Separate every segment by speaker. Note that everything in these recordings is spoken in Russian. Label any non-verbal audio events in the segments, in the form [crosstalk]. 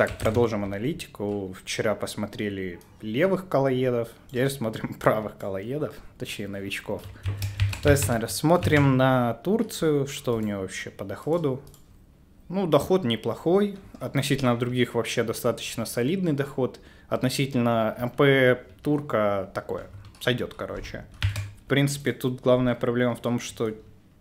Speaker 1: Так, продолжим аналитику. Вчера посмотрели левых колоедов, теперь смотрим [laughs] правых колоедов, точнее новичков. То есть, смотрим на Турцию, что у нее вообще по доходу. Ну, доход неплохой, относительно других вообще достаточно солидный доход, относительно МП Турка такое, сойдет, короче. В принципе, тут главная проблема в том, что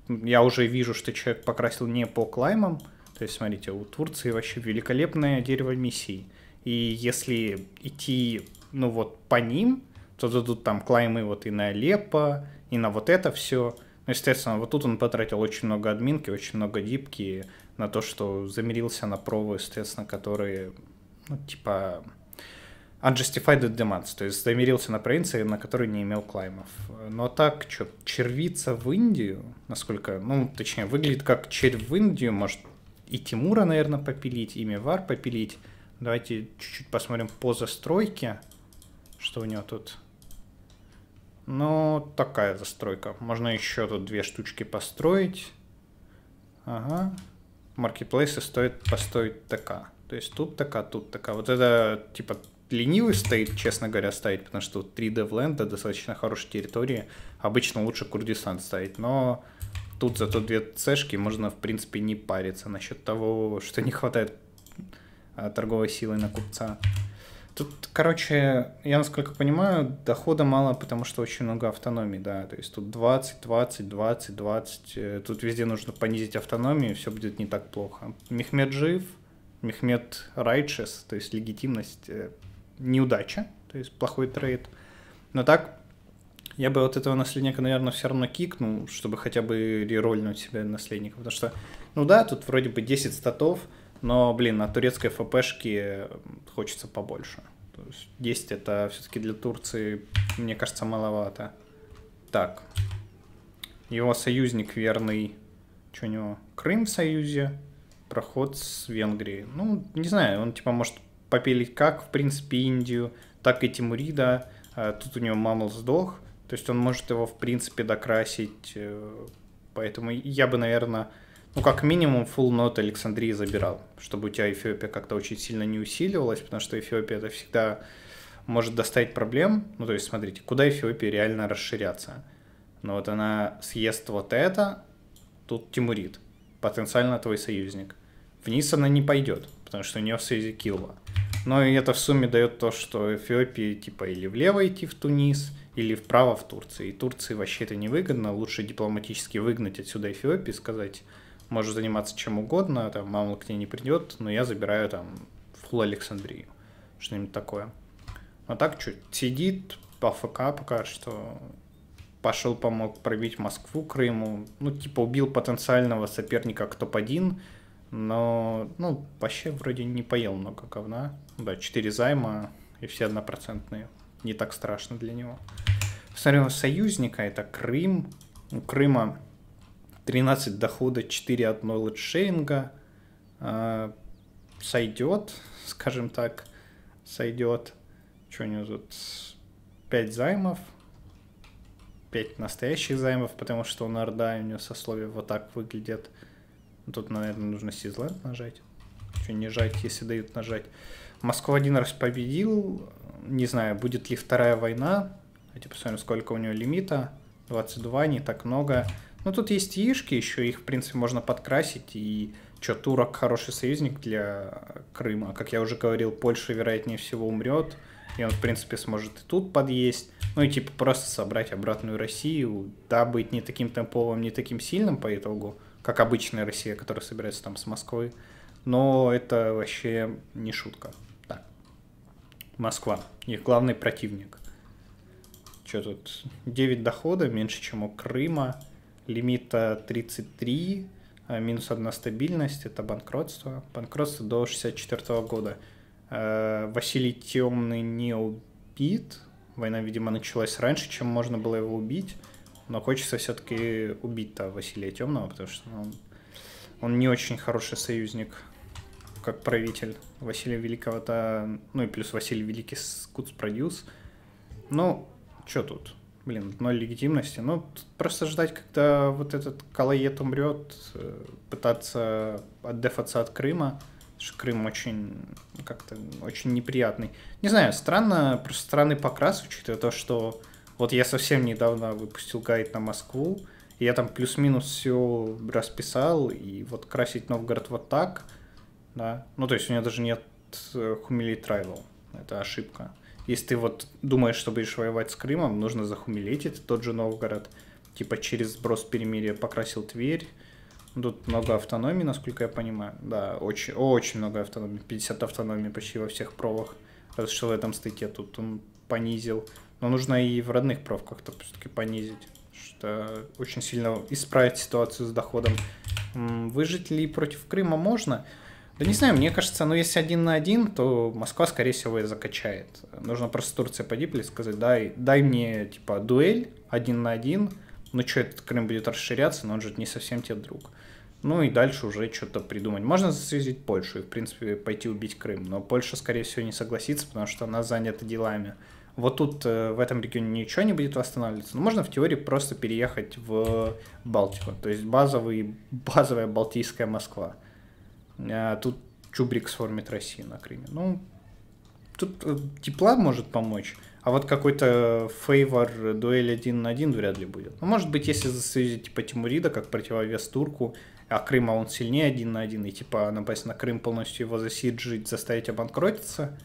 Speaker 1: я уже вижу, что человек покрасил не по клаймам, то есть, смотрите, у Турции вообще великолепное дерево миссий. И если идти, ну вот, по ним, то дадут там клаймы вот и на Алеппо, и на вот это все. Ну, естественно, вот тут он потратил очень много админки, очень много дипки на то, что замирился на провы, естественно, которые, ну, типа, unjustified demands, то есть замирился на провинции, на которой не имел клаймов. Но так, что, червица в Индию, насколько, ну, точнее, выглядит как червь в Индию, может, и Тимура, наверное, попилить, и Мивар попилить. Давайте чуть-чуть посмотрим по застройке, что у него тут. Ну, такая застройка. Можно еще тут две штучки построить. Ага. Маркетплейсы стоит построить такая. То есть тут такая, тут такая. Вот это, типа, ленивый стоит, честно говоря, ставить, потому что 3D в ленда достаточно хорошей территории. Обычно лучше Курдистан ставить, но Тут зато две цешки можно, в принципе, не париться насчет того, что не хватает а, торговой силы на купца. Тут, короче, я насколько понимаю, дохода мало, потому что очень много автономии, да. То есть тут 20, 20, 20, 20. Тут везде нужно понизить автономию, все будет не так плохо. Мехмед жив, Мехмед righteous, то есть легитимность, э, неудача, то есть плохой трейд. Но так я бы вот этого наследника, наверное, все равно кикнул, чтобы хотя бы рерольнуть себе наследника. Потому что, ну да, тут вроде бы 10 статов, но, блин, на турецкой ФПшке хочется побольше. То есть 10 это все-таки для Турции, мне кажется, маловато. Так. Его союзник верный. Что у него? Крым в союзе. Проход с Венгрией. Ну, не знаю, он типа может попилить как, в принципе, Индию, так и Тимурида. А тут у него мамл сдох. То есть он может его, в принципе, докрасить. Э, поэтому я бы, наверное, ну, как минимум, full нот Александрии забирал, чтобы у тебя Эфиопия как-то очень сильно не усиливалась, потому что Эфиопия это всегда может доставить проблем. Ну, то есть, смотрите, куда Эфиопия реально расширяться? Но ну, вот она съест вот это, тут Тимурит, потенциально твой союзник. Вниз она не пойдет, потому что у нее в связи Килва. Но это в сумме дает то, что Эфиопии типа или влево идти в Тунис, или вправо в Турции. И Турции вообще это невыгодно. Лучше дипломатически выгнать отсюда Эфиопию сказать, можешь заниматься чем угодно, там мама к ней не придет, но я забираю там в фул Александрию. Что-нибудь такое. А так чуть сидит по ФК пока что. Пошел, помог пробить Москву, Крыму. Ну, типа, убил потенциального соперника к топ-1. Но, ну, вообще вроде не поел много говна. Да, 4 займа и все однопроцентные не так страшно для него. Посмотрел союзника, это Крым. У Крыма 13 дохода, 4 от нолледжшеринга. Э, а, сойдет, [laughs] скажем так, сойдет. Что у него тут? 5 займов, 5 настоящих займов, потому что он орда, у него сословие вот так выглядит. Тут, наверное, нужно Сизленд нажать. Что не жать, если дают нажать. Москва один раз победил, не знаю, будет ли вторая война. Давайте посмотрим, сколько у него лимита. 22, не так много. Ну, тут есть яишки еще, их, в принципе, можно подкрасить. И что, турок хороший союзник для Крыма. А как я уже говорил, Польша, вероятнее всего, умрет. И он, в принципе, сможет и тут подъесть. Ну и, типа, просто собрать обратную Россию. Да, быть не таким темповым, не таким сильным по итогу, как обычная Россия, которая собирается там с Москвы. Но это вообще не шутка. Москва. Их главный противник. Что тут? 9 дохода, меньше, чем у Крыма. Лимита 33, а, минус 1 стабильность, это банкротство. Банкротство до 64 года. А, Василий Темный не убит. Война, видимо, началась раньше, чем можно было его убить. Но хочется все-таки убить-то Василия Темного, потому что он, он не очень хороший союзник как правитель Василия Великого-то, ну и плюс Василий Великий Скутс продюс. Ну, что тут? Блин, ноль легитимности. Ну, просто ждать, когда вот этот Калает умрет, э, пытаться отдефаться от Крыма, что Крым очень как-то очень неприятный. Не знаю, странно, просто странный покрас, учитывая то, что вот я совсем недавно выпустил гайд на Москву, и я там плюс-минус все расписал, и вот красить Новгород вот так — да. Ну, то есть у меня даже нет хумили э, трайвел. Это ошибка. Если ты вот думаешь, что будешь воевать с Крымом, нужно захумилить тот же Новгород. Типа через сброс перемирия покрасил Тверь. Ну, тут много автономии, насколько я понимаю. Да, очень, очень много автономии. 50 автономий почти во всех провах. Раз что в этом стыке тут он понизил. Но нужно и в родных провках-то все-таки понизить. Что очень сильно исправить ситуацию с доходом. Выжить ли против Крыма можно? Да не знаю, мне кажется, ну если один на один, то Москва, скорее всего, и закачает. Нужно просто Турция погибли и сказать, дай, дай мне, типа, дуэль один на один, ну что, этот Крым будет расширяться, но он же не совсем тебе друг. Ну и дальше уже что-то придумать. Можно засвязить Польшу и, в принципе, пойти убить Крым, но Польша, скорее всего, не согласится, потому что она занята делами. Вот тут э, в этом регионе ничего не будет восстанавливаться. Но можно в теории просто переехать в Балтику, то есть базовый, [laughs] базовая Балтийская Москва. А тут Чубрик сформит Россию на Крыме. Ну, тут э, тепла может помочь, а вот какой-то фейвор дуэль один на один вряд ли будет. Ну, может быть, если засоюзить типа Тимурида как противовес турку, а Крыма он сильнее один на один, и типа напасть на Крым полностью его засиджить, заставить обанкротиться,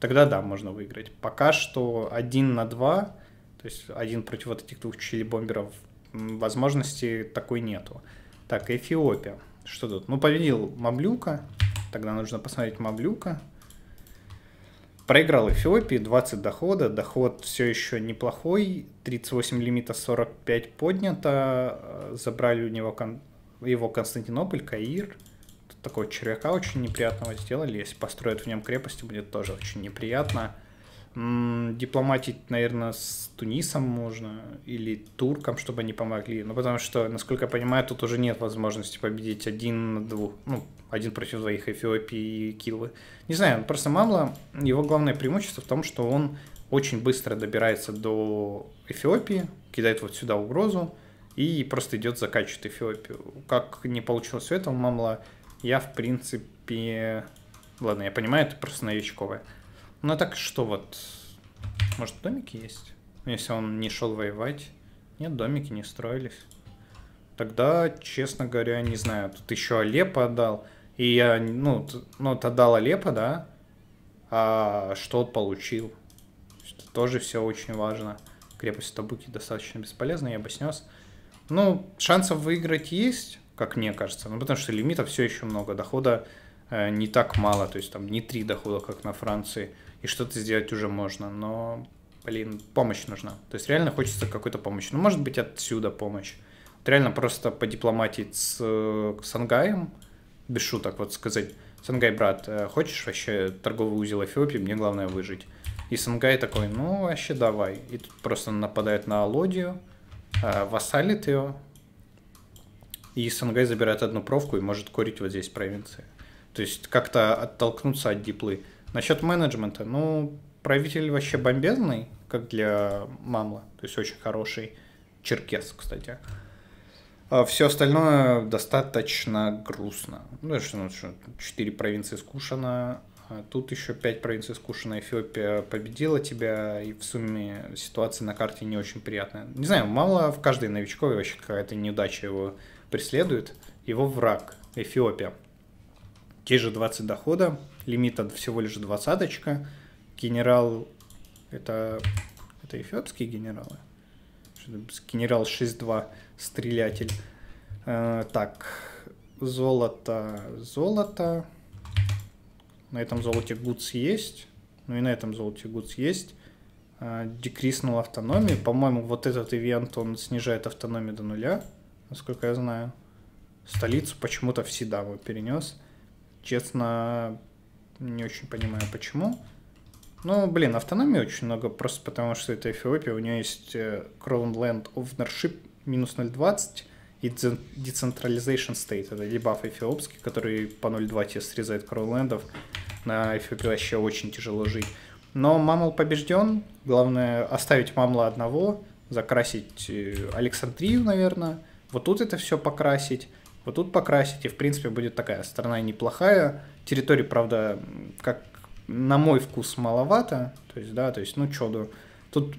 Speaker 1: тогда да, можно выиграть. Пока что один на два, то есть один против вот этих двух чили-бомберов, возможности такой нету. Так, Эфиопия. Что тут? Ну, победил Маблюка, Тогда нужно посмотреть Маблюка. Проиграл Эфиопии, 20 дохода. Доход все еще неплохой. 38 лимита, 45 поднято. Э, забрали у него кон... его Константинополь, Каир. Тут такого червяка очень неприятного сделали. Если построят в нем крепости, будет тоже очень неприятно дипломатить, наверное, с Тунисом можно или туркам, чтобы они помогли. Ну, потому что, насколько я понимаю, тут уже нет возможности победить один на двух. Ну, один против двоих Эфиопии и Килы. Не знаю, просто Мамла, его главное преимущество в том, что он очень быстро добирается до Эфиопии, кидает вот сюда угрозу и просто идет закачивает Эфиопию. Как не получилось у этого Мамла, я, в принципе... Ладно, я понимаю, это просто новичковое. Ну так что вот? Может, домики есть? Если он не шел воевать. Нет, домики не строились. Тогда, честно говоря, не знаю. Тут еще Алеппо отдал. И я, ну, ну вот отдал Алеппо, да? А что получил? Это тоже все очень важно. Крепость Табуки достаточно бесполезна, я бы снес. Ну, шансов выиграть есть, как мне кажется. Ну, потому что лимитов все еще много. Дохода Э, не так мало, то есть там не три дохода, как на Франции, и что-то сделать уже можно, но, блин, помощь нужна. То есть реально хочется какой-то помощи. Ну, может быть, отсюда помощь. Вот реально просто подипломатить с э, Сангаем, без шуток, вот сказать, Сангай, брат, э, хочешь вообще торговый узел Эфиопии, мне главное выжить. И Сангай такой, ну, вообще давай. И тут просто нападает на Алодию, вассалит ее, и Сангай забирает одну провку и может курить вот здесь в провинции. То есть как-то оттолкнуться от диплы. Насчет менеджмента, ну, правитель вообще бомбезный, как для мамла. То есть очень хороший черкес, кстати. А все остальное достаточно грустно. Ну, ну что, четыре провинции скушано, а тут еще пять провинций скушено, Эфиопия победила тебя, и в сумме ситуация на карте не очень приятная. Не знаю, мало в каждой новичковой вообще какая-то неудача его преследует. Его враг, Эфиопия те же 20 дохода, лимит от всего лишь двадцаточка. Генерал это, это эфиопские генералы. Генерал 6-2, стрелятель. Э, так, золото, золото. На этом золоте гудс есть. Ну и на этом золоте гудс есть. Э, декриснул автономию. По-моему, вот этот ивент, он снижает автономию до нуля, насколько я знаю. Столицу почему-то в Сидаву перенес. Честно, не очень понимаю, почему. Ну, блин, автономии очень много, просто потому что это Эфиопия, у нее есть э, Crown Land Ownership минус 0.20 и Decentralization State, это дебаф эфиопский, который по 0.2 тебе срезает Crownlandов. На Эфиопии вообще очень тяжело жить. Но Мамл побежден, главное оставить Мамла одного, закрасить э, Александрию, наверное, вот тут это все покрасить, вот тут покрасить, и в принципе будет такая страна неплохая. Территории, правда, как на мой вкус маловато, то есть, да, то есть, ну, чудо. Тут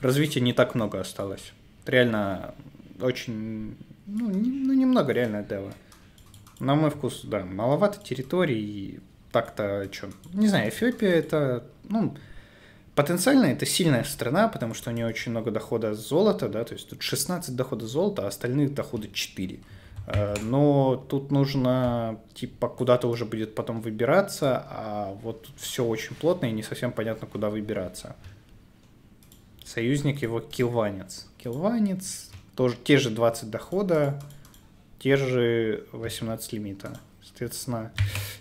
Speaker 1: развития не так много осталось. Реально очень, ну, не, ну немного реально дева. На мой вкус, да, маловато территорий и так-то, что, не знаю, Эфиопия это, ну, потенциально это сильная страна, потому что у нее очень много дохода золота, да, то есть тут 16 дохода золота, а остальные доходы 4. Э, но тут нужно, типа, куда-то уже будет потом выбираться, а вот тут все очень плотно и не совсем понятно, куда выбираться. Союзник его килванец. Килванец, тоже те же 20 дохода, те же 18 лимита. Соответственно,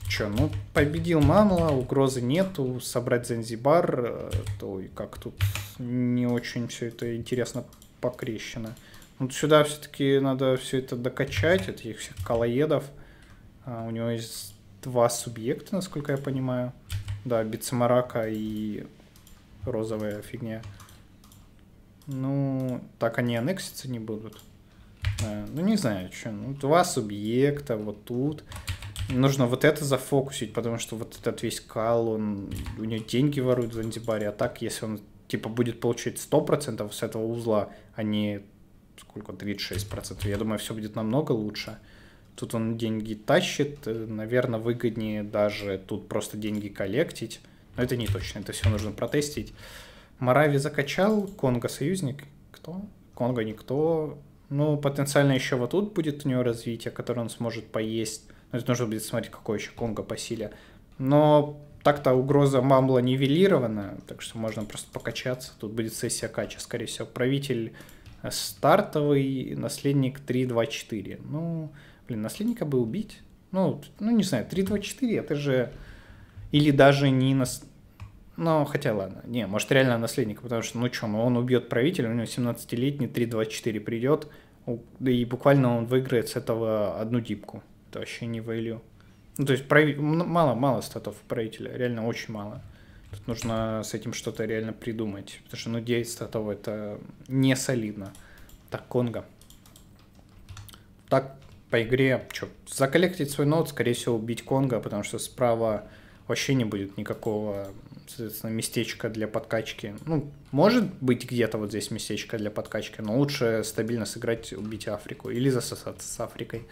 Speaker 1: что, ну, победил Мамла, угрозы нету, собрать Занзибар, э, то и как тут не очень все это интересно покрещено. Вот сюда все-таки надо все это докачать, от этих всех колоедов. А у него есть два субъекта, насколько я понимаю. Да, бицемарака и розовая фигня. Ну, так они аннекситься не будут. А, ну, не знаю, что. Ну, два субъекта вот тут. Нужно вот это зафокусить, потому что вот этот весь Кал, он, у него деньги воруют в Занзибаре, а так, если он, типа, будет получать 100% с этого узла, а не сколько, 36%. Я думаю, все будет намного лучше. Тут он деньги тащит, э, наверное, выгоднее даже тут просто деньги коллектить. Но это не точно, это все нужно протестить. Марави закачал, Конго союзник. Кто? Конго никто. Ну, потенциально еще вот тут будет у него развитие, которое он сможет поесть. Но ну, это нужно будет смотреть, какое еще Конго по силе. Но так-то угроза мамла нивелирована, так что можно просто покачаться. Тут будет сессия кача, скорее всего. Правитель стартовый наследник 3.2.4. Ну, блин, наследника бы убить. Ну, ну не знаю, 3.2.4 это же... Или даже не... Нас... Ну, хотя ладно. Не, может реально наследника, потому что, ну что, ну он убьет правителя, у него 17-летний 3.2.4 придет, и буквально он выиграет с этого одну дипку. Это вообще не value. Ну, то есть прави... мало-мало статов правителя, реально очень мало. Тут нужно с этим что-то реально придумать. Потому что, ну, 9 того это не солидно. Так, Конго. Так, по игре, что, заколлектить свой нот, скорее всего, убить Конго, потому что справа вообще не будет никакого, соответственно, местечка для подкачки. Ну, может быть где-то вот здесь местечко для подкачки, но лучше стабильно сыграть, убить Африку или засосаться с Африкой.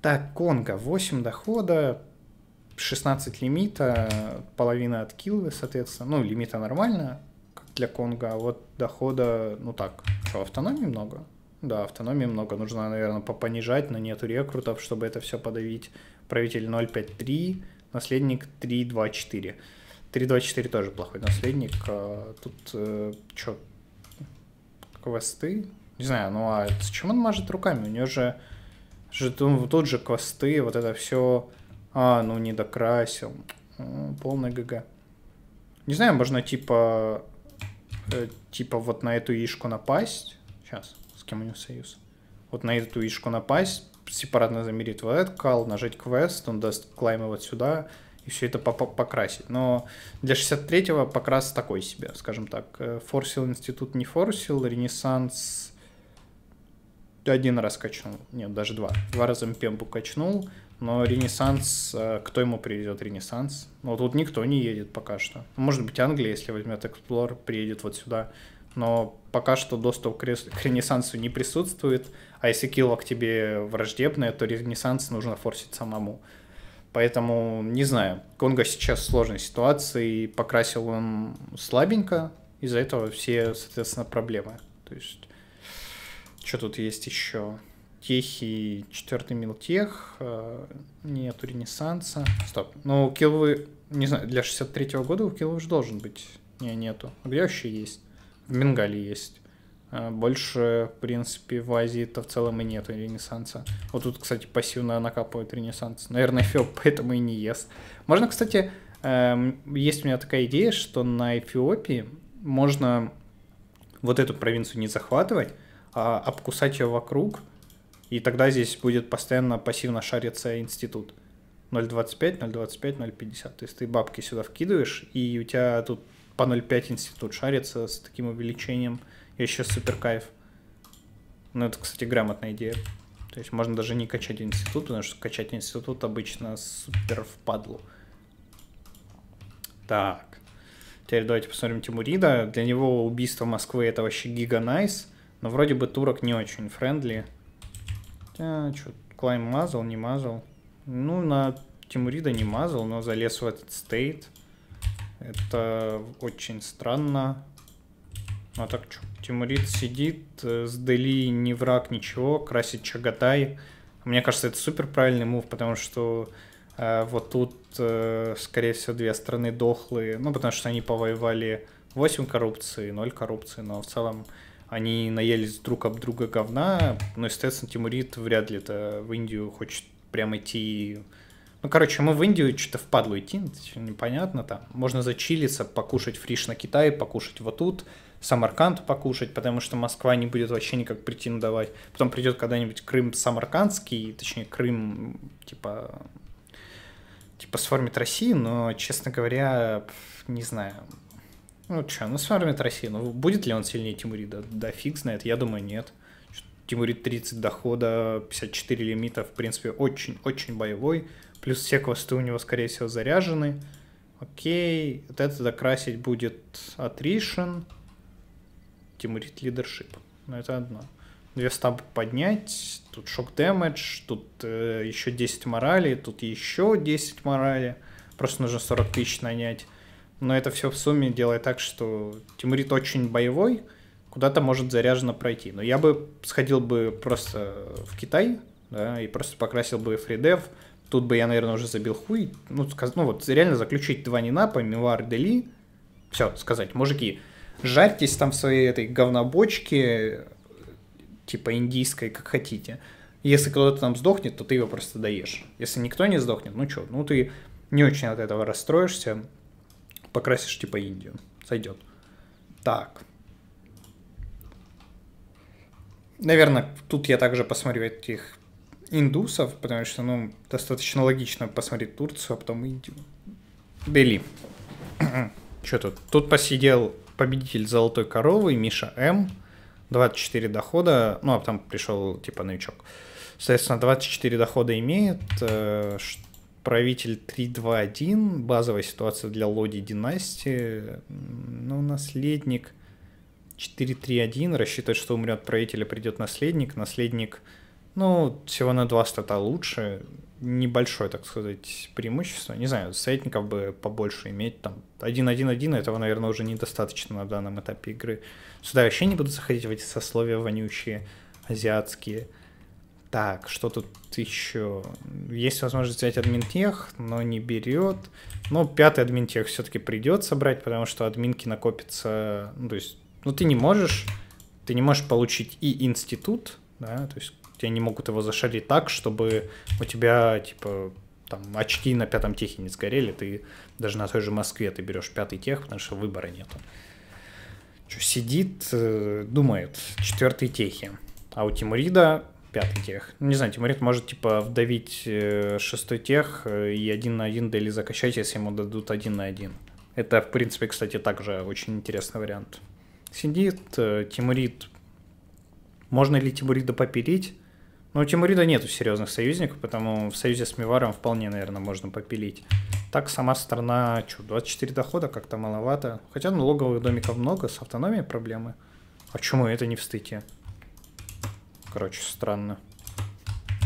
Speaker 1: Так, Конго, 8 дохода, 16 лимита, половина от киллы, соответственно. Ну, лимита нормально, как для Конга, а вот дохода, ну так, что, автономии много? Да, автономии много, нужно, наверное, попонижать но нету рекрутов, чтобы это все подавить. Правитель 053, наследник 324. 324 тоже плохой наследник. А тут э, что, квесты? Не знаю, ну а чем он мажет руками? У него же, же тут же квесты, вот это все... Всё а, ну не докрасил. Полный ГГ. Не знаю, можно типа... Э, типа вот на эту ишку напасть. Сейчас, с кем у него союз. Вот на эту ишку напасть, сепаратно замерить вот этот кал, нажать квест, он даст клаймы вот сюда, и все это по покрасить. Но для 63-го покрас такой себе, скажем так. Э, форсил институт не форсил, ренессанс один раз качнул, нет, даже два. Два раза мпембу качнул, но Ренессанс, э, кто ему привезет Ренессанс? Ну, вот тут никто не едет пока что. Ну, может быть, Англия, если возьмет Эксплор, приедет вот сюда. Но пока что доступ к, Ренессансу не присутствует. А если килла тебе враждебная, то Ренессанс нужно форсить самому. Поэтому, не знаю, Конго сейчас в сложной ситуации, и покрасил он слабенько, из-за этого все, соответственно, проблемы. То есть, что тут есть еще? техи, четвертый милтех, э, нету ренессанса. Стоп. Ну, у Килвы, не знаю, для 63-го года у киллы уже должен быть. Не, нету. А где вообще есть? В Бенгалии есть. Э, больше, в принципе, в Азии-то в целом и нету ренессанса. Вот тут, кстати, пассивно накапывает ренессанс. Наверное, [laughs] Эфиоп поэтому и не ест. Можно, кстати, эм, есть у меня такая идея, что на Эфиопии можно вот эту провинцию не захватывать, а обкусать ее вокруг – и тогда здесь будет постоянно пассивно шариться институт. 0.25, 0.25, 0.50. То есть ты бабки сюда вкидываешь, и у тебя тут по 0.5 институт шарится с таким увеличением. Я еще супер кайф. Ну, это, кстати, грамотная идея. То есть можно даже не качать институт, потому что качать институт обычно супер впадлу. Так. Теперь давайте посмотрим Тимурида. Для него убийство Москвы это вообще гига найс, но вроде бы турок не очень френдли. А, что, Клайм мазал, не мазал. Ну, на Тимурида не мазал, но залез в этот стейт. Это очень странно. А так что? Тимурид сидит, э, с Дели не враг, ничего, красит Чагатай. Мне кажется, это супер правильный мув, потому что э, вот тут, э, скорее всего, две страны дохлые. Ну, потому что они повоевали 8 коррупции, 0 коррупции, но в целом они наелись друг об друга говна, но, естественно, Тимурит вряд ли это в Индию хочет прям идти. Ну, короче, мы в Индию что-то впадло идти, непонятно там. Можно зачилиться, покушать фриш на Китае, покушать вот тут, Самарканд покушать, потому что Москва не будет вообще никак претендовать. Потом придет когда-нибудь Крым самаркандский, точнее, Крым, типа, типа сформит Россию, но, честно говоря, не знаю. Ну, что, ну сформит Россия. Ну, будет ли он сильнее Тимурида? Да фиг знает, я думаю, нет. Тимурид 30 дохода, 54 лимита, в принципе, очень-очень боевой. Плюс все квесты у него, скорее всего, заряжены. Окей, вот это докрасить будет Attrition. Тимурид лидершип. ну это одно. Две стабы поднять, тут шок дэмэдж, тут э, еще 10 морали, тут еще 10 морали. Просто нужно 40 тысяч нанять но это все в сумме делает так, что Тимурит очень боевой, куда-то может заряженно пройти. Но я бы сходил бы просто в Китай, да, и просто покрасил бы фридев, тут бы я, наверное, уже забил хуй, ну, сказ... ну вот реально заключить два нинапа, Мивар, Дели, все, сказать, мужики, жарьтесь там в своей этой говнобочке, типа индийской, как хотите. Если кто-то там сдохнет, то ты его просто доешь. Если никто не сдохнет, ну что, ну ты не очень от этого расстроишься, Покрасишь типа Индию. Сойдет. Так. Наверное, тут я также посмотрю этих индусов, потому что, ну, достаточно логично посмотреть Турцию, а потом Индию. Бели. [clears throat] Что тут? Тут посидел победитель золотой коровы Миша М. 24 дохода, ну а потом пришел типа новичок. Соответственно, 24 дохода имеет, э, правитель 3.2.1, базовая ситуация для Лоди династии, но ну, наследник 4.3.1 рассчитывает, что умрет правитель, а придет наследник. Наследник, ну, всего на два стата лучше, небольшое, так сказать, преимущество. Не знаю, советников бы побольше иметь, там, 1-1-1, этого, наверное, уже недостаточно на данном этапе игры. Сюда вообще не буду заходить в эти сословия вонючие, азиатские. Так, что тут еще? Есть возможность взять админтех, но не берет. Но ну, пятый админтех все-таки придется брать, потому что админки накопятся... Ну, то есть, ну, ты не можешь... Ты не можешь получить и институт, да, то есть тебя не могут его зашарить так, чтобы у тебя, типа, там, очки на пятом техе не сгорели, ты даже на той же Москве ты берешь пятый тех, потому что выбора нету. Что, сидит, э, думает, четвертый техи. А у Тимурида пятый тех. Не знаю, Тимурит может, типа, вдавить э, шестой тех э, и один на один дели закачать, если ему дадут один на один. Это, в принципе, кстати, также очень интересный вариант. Сидит э, Тимурит. Можно ли Тимурида попилить? Ну, у Тимурида нету серьезных союзников, потому в союзе с Миваром вполне, наверное, можно попилить. Так сама страна, что, 24 дохода как-то маловато. Хотя налоговых домиков много, с автономией проблемы. А чему это не в стыке? короче, странно.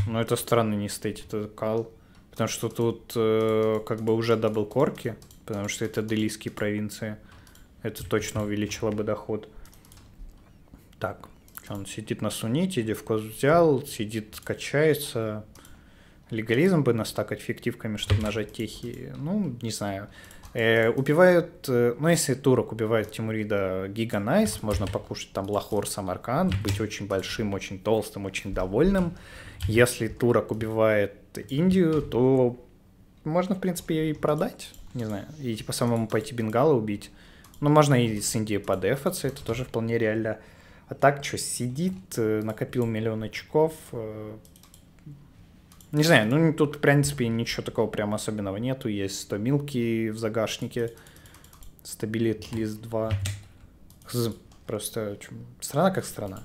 Speaker 1: Но это странно не стыть, это кал. Потому что тут э, как бы уже дабл-корки, потому что это делийские провинции. Это точно увеличило бы доход. Так, он сидит на суните, девкос взял, сидит, качается. Легализм бы настакать фиктивками, чтобы нажать техи. Ну, не знаю. Э, убивают, э, ну если турок убивает Тимурида Гиганайс, можно покушать там Лахор, Самарканд, быть очень большим, очень толстым, очень довольным. Если турок убивает Индию, то можно, в принципе, ее и продать, не знаю, и типа самому пойти Бенгала убить. Ну, можно и с Индией подефаться, это тоже вполне реально. А так, что сидит, э, накопил миллион очков, э, не знаю, ну тут, в принципе, ничего такого прям особенного нету. Есть 100 милки в загашнике. Стабилит лист 2. Хз, просто страна как страна.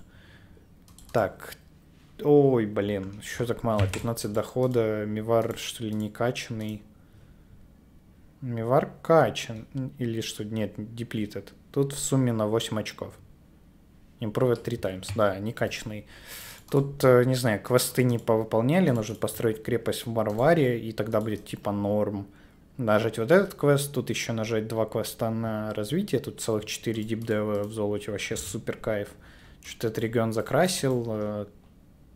Speaker 1: Так. Ой, блин, еще так мало. 15 дохода. Мивар, что ли, не качанный. Мивар качан. Или что? Нет, деплитед. Тут в сумме на 8 очков. Improved 3 times. Да, не качанный. Тут, э, не знаю, квесты не повыполняли, нужно построить крепость в Марваре и тогда будет типа норм. Нажать вот этот квест, тут еще нажать два квеста на развитие, тут целых четыре дипдева в золоте, вообще супер кайф. Что-то этот регион закрасил, э,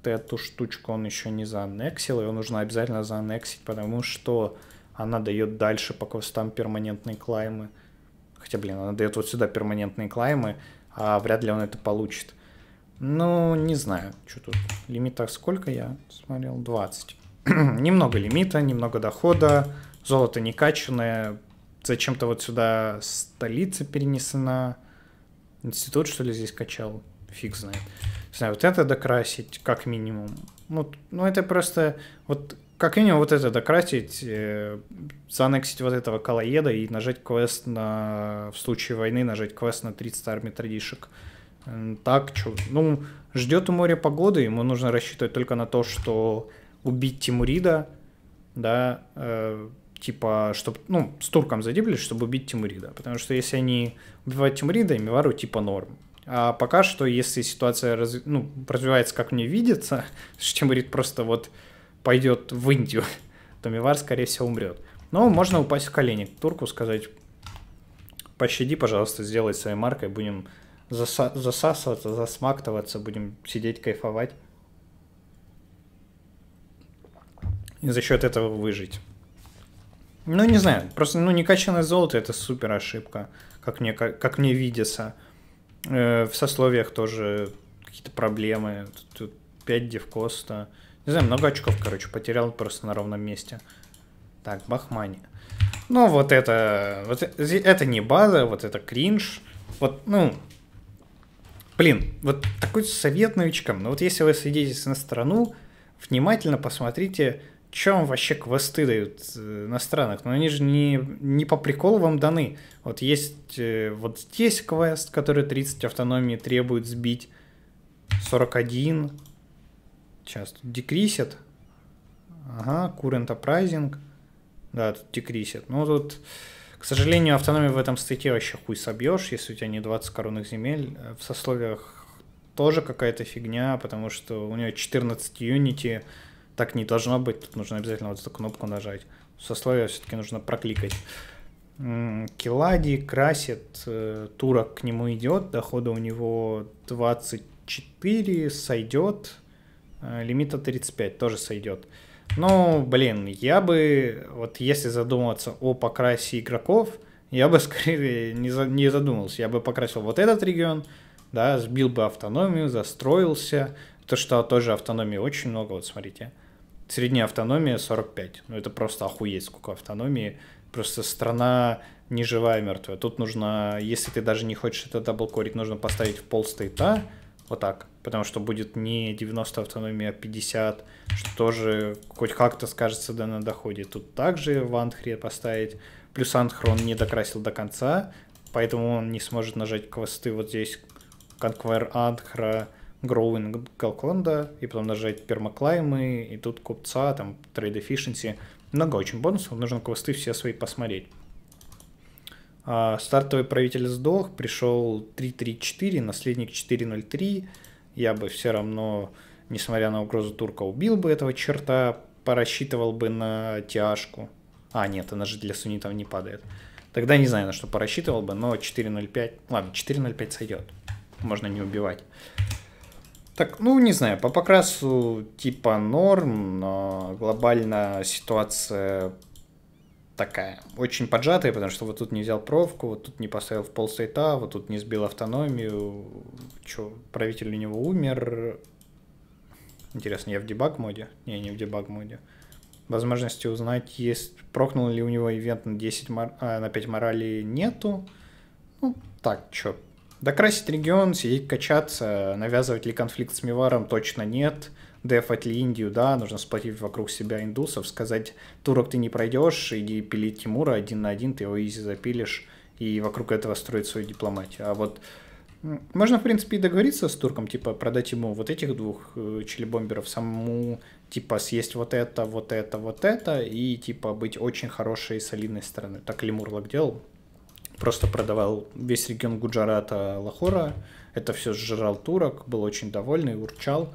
Speaker 1: эту штучку он еще не зааннексил, его нужно обязательно зааннексить, потому что она дает дальше по квестам перманентные клаймы. Хотя, блин, она дает вот сюда перманентные клаймы, а вряд ли он это получит. Ну, не знаю, что тут. Лимитах сколько я смотрел? 20. [clears throat] немного лимита, немного дохода. Золото не качанное. Зачем-то вот сюда столица перенесена. Институт, что ли, здесь качал? Фиг знает. Не знаю, вот это докрасить, как минимум. Ну, ну это просто... Вот как минимум вот это докрасить, э, заанексить вот этого колоеда и нажать квест на... В случае войны нажать квест на 30 армий традишек. Так, что, ну, ждет у моря погоды, ему нужно рассчитывать только на то, что убить Тимурида, да, э, типа, чтобы, ну, с турком задиблись, чтобы убить Тимурида. Потому что если они убивают Тимурида, Мивару типа норм. А пока что, если ситуация раз, ну, развивается, как мне видится, [laughs] что Тимурид просто вот пойдет в Индию, [laughs] то Мивар, скорее всего, умрет. Но можно упасть в колени к турку, сказать, пощади, пожалуйста, сделай своей маркой, будем заса засасываться, засмактываться, будем сидеть, кайфовать. И за счет этого выжить. Ну, не знаю, просто, ну, некачанное золото это супер ошибка, как мне, как, как мне видится. Э, в сословиях тоже какие-то проблемы. Тут, тут 5 девкоста. Не знаю, много очков, короче, потерял просто на ровном месте. Так, Бахмани. Ну, вот это... Вот э, это не база, вот это кринж. Вот, ну, Блин, вот такой совет новичкам. Но ну вот если вы садитесь на страну, внимательно посмотрите, чем вообще квесты дают э, на странах. Но они же не, не по приколу вам даны. Вот есть э, вот здесь квест, который 30 автономии требует сбить. 41. Сейчас тут декрисит. Ага, current uprising. Да, тут декрисит. Ну, тут... К сожалению, автономию в этом статье вообще хуй собьешь, если у тебя не 20 коронных земель. Э, в сословиях тоже какая-то фигня, потому что у нее 14 юнити, так не должно быть, тут нужно обязательно вот эту кнопку нажать. В Сословие все-таки нужно прокликать. Келади красит, э, турок к нему идет, дохода у него 24, сойдет, э, лимита 35, тоже сойдет. Ну, блин, я бы, вот если задуматься о покрасе игроков, я бы [laughs] скорее не, за, не задумался. Я бы покрасил вот этот регион, да, сбил бы автономию, застроился. То, что тоже автономии очень много, вот смотрите. Средняя автономия 45. Ну, это просто охуеть, сколько автономии. Просто страна не живая, мертвая. Тут нужно, если ты даже не хочешь это даблкорить, нужно поставить в пол стейта, вот так. Потому что будет не 90 автономии, а 50, что тоже хоть как-то скажется да, на доходе. Тут также вант хрен поставить. Плюс антхрон не докрасил до конца, поэтому он не сможет нажать квесты вот здесь Conquer Анхра, Гроуинг, Галкланда, и потом нажать пермаклаймы, и тут купца, там, Trade Efficiency. Много очень бонусов, нужно квесты все свои посмотреть. А, стартовый правитель сдох, пришел 3-3-4, наследник 4-0-3. Я бы все равно, несмотря на угрозу турка, убил бы этого черта, порассчитывал бы на тяжку. А, нет, она же для суннитов не падает. Тогда не знаю, на что порассчитывал бы, но 4.05... Ладно, 4.05 сойдет. Можно не убивать. Так, ну, не знаю, по покрасу типа норм, но глобально ситуация такая, очень поджатая, потому что вот тут не взял провку, вот тут не поставил в сайта, вот тут не сбил автономию, чё, правитель у него умер. Интересно, я в дебаг моде? Не, не в дебаг моде. Возможности узнать, есть, прокнул ли у него ивент на, 10 мор... а, на 5 морали нету. Ну, так, чё. Докрасить регион, сидеть качаться, навязывать ли конфликт с Миваром, точно нет. Нет дефать Индию, да, нужно сплотить вокруг себя индусов, сказать, турок ты не пройдешь, иди пилить Тимура один на один, ты его изи запилишь, и вокруг этого строить свою дипломатию. А вот можно, в принципе, и договориться с турком, типа, продать ему вот этих двух э, чилибомберов, самому, типа, съесть вот это, вот это, вот это, и, типа, быть очень хорошей и солидной стороной. Так Лемурлок делал. Просто продавал весь регион Гуджарата, Лахора. Это все сжирал турок, был очень довольный, урчал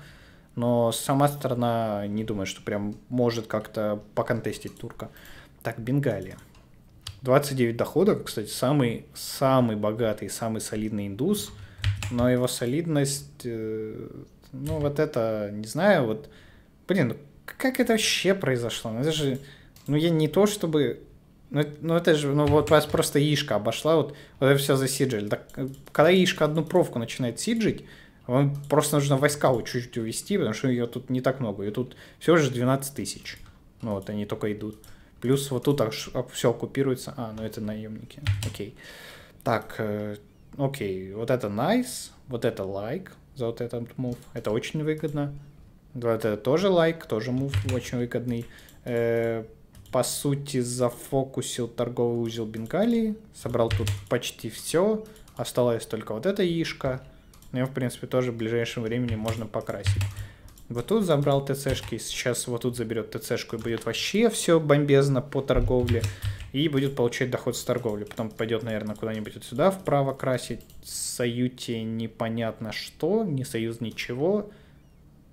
Speaker 1: но сама страна не думает, что прям может как-то поконтестить турка. Так, Бенгалия. 29 доходов, кстати, самый, самый богатый, самый солидный индус, но его солидность, э, ну вот это, не знаю, вот, блин, ну, как это вообще произошло? Ну это же, ну я не то чтобы, ну, ну это же, ну вот вас просто Ишка обошла, вот, вот это все засиджили. Так, э, когда Ишка одну провку начинает сиджить, вам просто нужно Вайскалу чуть-чуть увести, потому что ее тут не так много. И тут всего же 12 тысяч. Ну вот, они только идут. Плюс вот тут аж, все оккупируется. А, ну это наемники. Окей. Так, э, окей. Вот это nice. Вот это like за вот этот мув. Это очень выгодно. Вот это тоже лайк, like, тоже мув очень выгодный. Э, по сути, зафокусил торговый узел Бенгалии. Собрал тут почти все. Осталась только вот эта яишка. Но ее, в принципе, тоже в ближайшем времени можно покрасить. Вот тут забрал ТЦ шки, сейчас вот тут заберет ТЦ шку и будет вообще все бомбезно по торговле. И будет получать доход с торговли. Потом пойдет, наверное, куда-нибудь вот сюда вправо красить. Союте непонятно что, не союз ничего.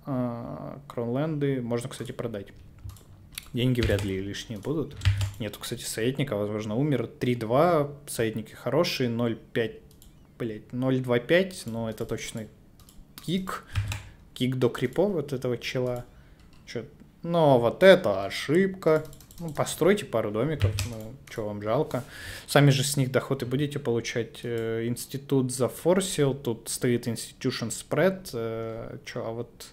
Speaker 1: А, кронленды можно, кстати, продать. Деньги вряд ли лишние будут. Нету, кстати, советника, возможно, умер. 3-2, советники хорошие, 0-5 блядь, 0.25, но это точно кик. Кик до крипов вот этого чела. Чё? Но вот это ошибка. Ну, постройте пару домиков, ну, что вам жалко. Сами же с них доход и будете получать. Э, институт зафорсил, тут стоит Institution Spread. Э, что, а вот...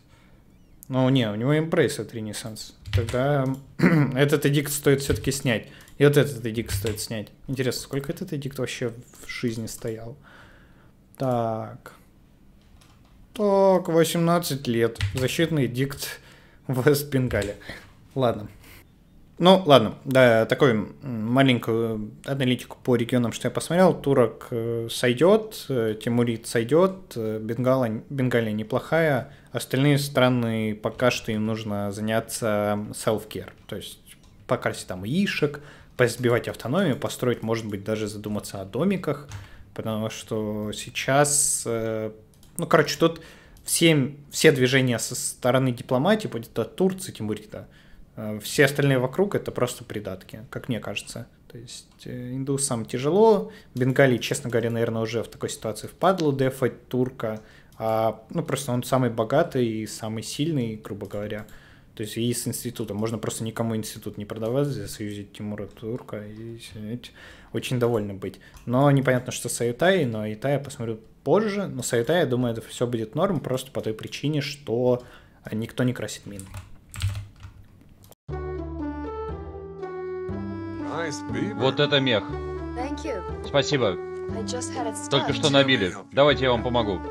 Speaker 1: Ну, не, у него Embrace от Renaissance. Тогда [clears throat] этот эдикт стоит все-таки снять. И вот этот эдикт стоит снять. Интересно, сколько этот эдикт вообще в жизни стоял? Так. Так, 18 лет. Защитный дикт в Пингаля. Ладно. Ну, ладно, да, такую маленькую аналитику по регионам, что я посмотрел. Турок э, сойдет, э, Тимурит сойдет, э, Бенгала, Бенгалия неплохая. Остальные страны пока что им нужно заняться self-care. То есть покрасить там яишек, позбивать автономию, построить, может быть, даже задуматься о домиках – потому что сейчас, э, ну, короче, тут все, все движения со стороны дипломатии, будь от Турции, тем более, да, э, все остальные вокруг это просто придатки, как мне кажется. То есть э, индусам тяжело, Бенгалии, честно говоря, наверное, уже в такой ситуации впадло дефать турка, а, ну, просто он самый богатый и самый сильный, грубо говоря. То есть и с института. Можно просто никому институт не продавать, союзить Тимура Турка и очень довольны быть. Но непонятно, что с Аютай, но Аютай я посмотрю позже. Но с Аютай, я думаю, это все будет норм, просто по той причине, что никто не красит мин. Вот это мех. Спасибо. Только что набили. Давайте я вам помогу.